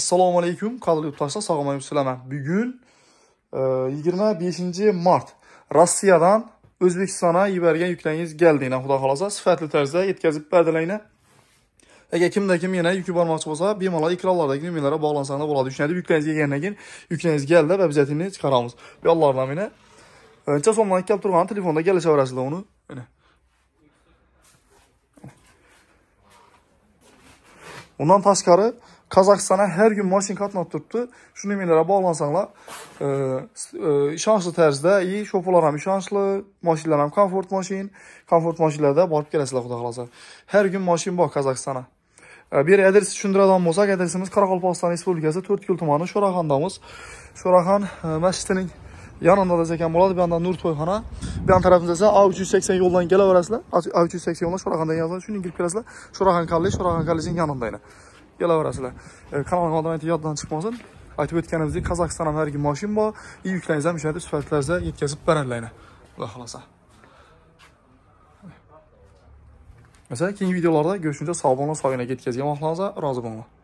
assalomu alaykum qadrli yurtdoshlar sog' omon yuribsizlarmi bugun e, yigirma beshinchi mart rossiyadan o'zbekistonga yuborgan yuklaringiz keldinglar xudo xohlasa sifatli tarzda yetkazib berdilinglar agar kimda kim yana yuk yubormoqchi bo'lsa bemalol ekranlardagi nomerlarga bog'lansanglar bo'ladi uchnadib yuklaringiz kelgandan keyin yuklaringiz keldi va обязательно chiqaramiz bu alloh nomini ancha so'mdan kelib turgan telefonda kelishaverasizlar uni undan tashqari Qozog'istona har kun mashinka qatnab turibdi shuni menlara bog'lansanglar e, e, ishonchli tarzda и shoferlar ham ishonchli mashinalar ham komfort mashin komfort mashinalarda borib kelasizlar xudo xohlasa har kun mashin bor qozog'istona e, bu yer adresni tushuntiradigan bo'lsak adresimiz qoraqalpog'iston respublikasi to'rtko'l tumani sho'raxondamiz sho'raxon masjidining yanında da zekan bo'ladi bu yandan nur to'yxona bu yan tarafimizda esa a uch yuz sakson yo'ldan kelaverasizlar a uch yuz sakson yo'ldan sho'raxondan yozadi shundan kirib kelasizlar sho'raxon kollej sho'raxon kollejning yanida kelaverasizlar e, kanalni oldin aytib yoddan chiqmasin aytib o'tganimizdek ham haligi moshin bor и e, yuklaringiz ham o'sha yerda yetkazib beradilarlar xudo xohlasa masalan keyingi videolarda görüşünce sağ olun, sağ olun, yetkazgan vaqtlaringizga rozi bo'linglar.